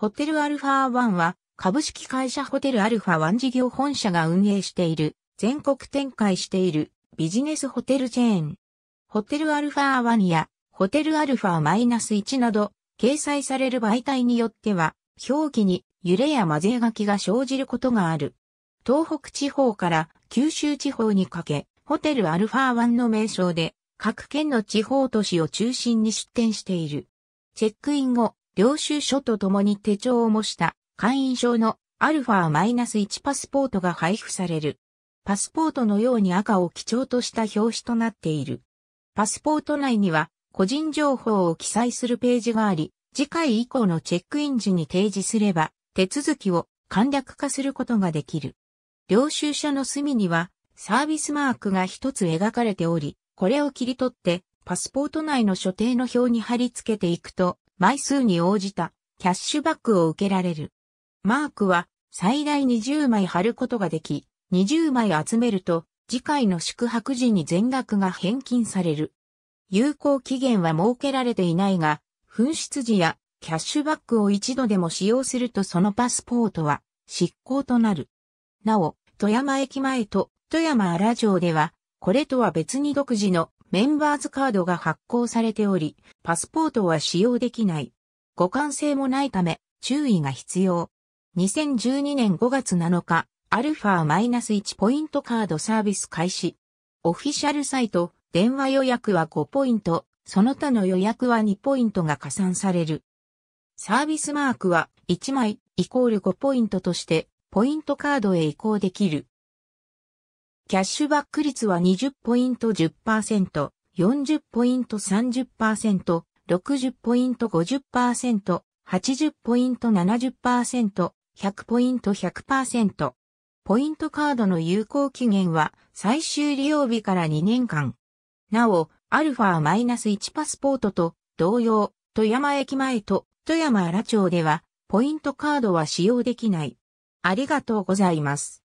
ホテルアルファワンは株式会社ホテルアルファワン事業本社が運営している全国展開しているビジネスホテルチェーン。ホテルアルファワンやホテルアルファマイナス -1 など掲載される媒体によっては表記に揺れや混ぜ書きが生じることがある。東北地方から九州地方にかけ、ホテルアルファワンの名称で各県の地方都市を中心に出店している。チェックイン後、領収書とともに手帳を模した会員証のアルファ -1 パスポートが配布される。パスポートのように赤を基調とした表紙となっている。パスポート内には個人情報を記載するページがあり、次回以降のチェックイン時に提示すれば手続きを簡略化することができる。領収書の隅にはサービスマークが一つ描かれており、これを切り取ってパスポート内の所定の表に貼り付けていくと枚数に応じたキャッシュバックを受けられる。マークは最大20枚貼ることができ、20枚集めると次回の宿泊時に全額が返金される。有効期限は設けられていないが、紛失時やキャッシュバックを一度でも使用するとそのパスポートは執行となる。なお、富山駅前と富山荒城では、これとは別に独自のメンバーズカードが発行されており、パスポートは使用できない。互換性もないため、注意が必要。2012年5月7日、アルファ -1 ポイントカードサービス開始。オフィシャルサイト、電話予約は5ポイント、その他の予約は2ポイントが加算される。サービスマークは1枚イコール5ポイントとして、ポイントカードへ移行できる。キャッシュバック率は20ポイント10%、40ポイント30%、60ポイント50%、80ポイント70%、100ポイント100%。ポイントカードの有効期限は最終利用日から2年間。なお、アルファ -1 パスポートと同様、富山駅前と富山荒町では、ポイントカードは使用できない。ありがとうございます。